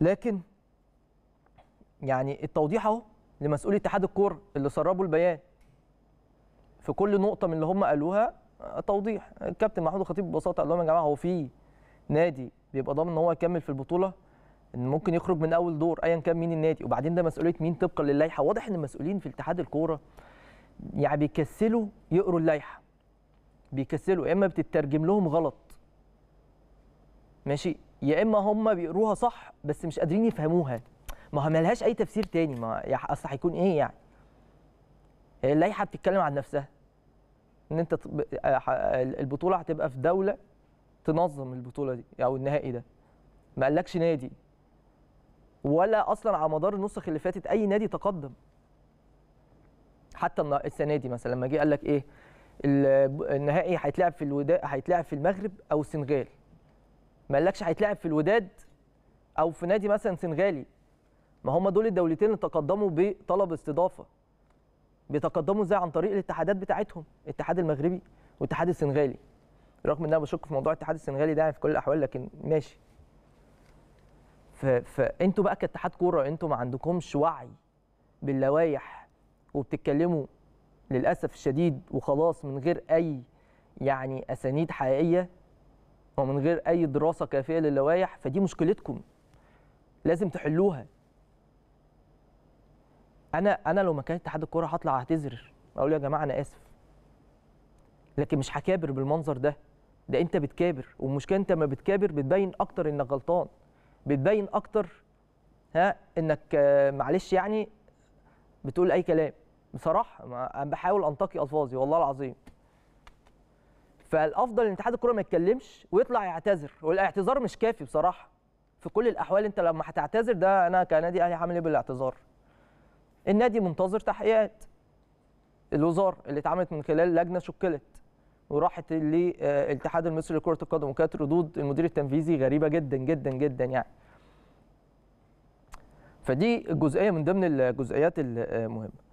لكن يعني التوضيح اهو لمسؤولي اتحاد الكوره اللي سربوا البيان في كل نقطه من اللي هم قالوها توضيح الكابتن محمود الخطيب ببساطه قال لهم يا جماعه هو في نادي بيبقى ضامن ان هو يكمل في البطوله ان ممكن يخرج من اول دور ايا كان مين النادي وبعدين ده مسؤوليه مين طبقا للائحه واضح ان المسؤولين في اتحاد الكوره يعني بيكسلوا يقروا اللائحه بيكسلوا يا اما بتترجم لهم غلط ماشي يا اما هم بيقروها صح بس مش قادرين يفهموها ما هو ملهاش اي تفسير تاني ما اصل هيكون ايه يعني اللائحه بتتكلم عن نفسها ان انت آه، البطوله هتبقى في دوله تنظم البطوله دي او النهائي ده ما قالكش نادي ولا اصلا على مدار النسخ اللي فاتت اي نادي تقدم حتى السنه دي مثلا لما جه قال لك ايه النهائي هيتلعب في الوداء هيتلعب في المغرب او السنغال ما قالكش هيتلعب في الوداد او في نادي مثلا سنغالي ما هم دول الدولتين اللي تقدموا بطلب استضافه بيتقدموا ازاي عن طريق الاتحادات بتاعتهم الاتحاد المغربي والاتحاد السنغالي رغم ان انا بشك في موضوع الاتحاد السنغالي ده يعني في كل الاحوال لكن ماشي فانتوا بقى كاتحاد كوره انتوا ما عندكمش وعي باللوائح وبتتكلموا للاسف الشديد وخلاص من غير اي يعني اسانيد حقيقيه ومن غير اي دراسه كافيه للوائح فدي مشكلتكم لازم تحلوها انا انا لو مكان اتحاد الكوره هطلع اعتذر اقول يا جماعه انا اسف لكن مش هكابر بالمنظر ده ده انت بتكابر والمشكله انت ما بتكابر بتبين اكتر انك غلطان بتبين اكتر ها انك معلش يعني بتقول اي كلام بصراحه بحاول انتقي الفاظي والله العظيم فالافضل ان اتحاد الكره ما يتكلمش ويطلع يعتذر والاعتذار مش كافي بصراحه في كل الاحوال انت لما هتعتذر ده انا كنادي اهلي هعمل ايه بالاعتذار النادي منتظر تحقيقات الوزاره اللي اتعملت من خلال لجنه شكلت وراحت للاتحاد آه، المصري لكره القدم وكانت ردود المدير التنفيذي غريبه جدا جدا جدا يعني فدي جزئيه من ضمن الجزئيات المهمه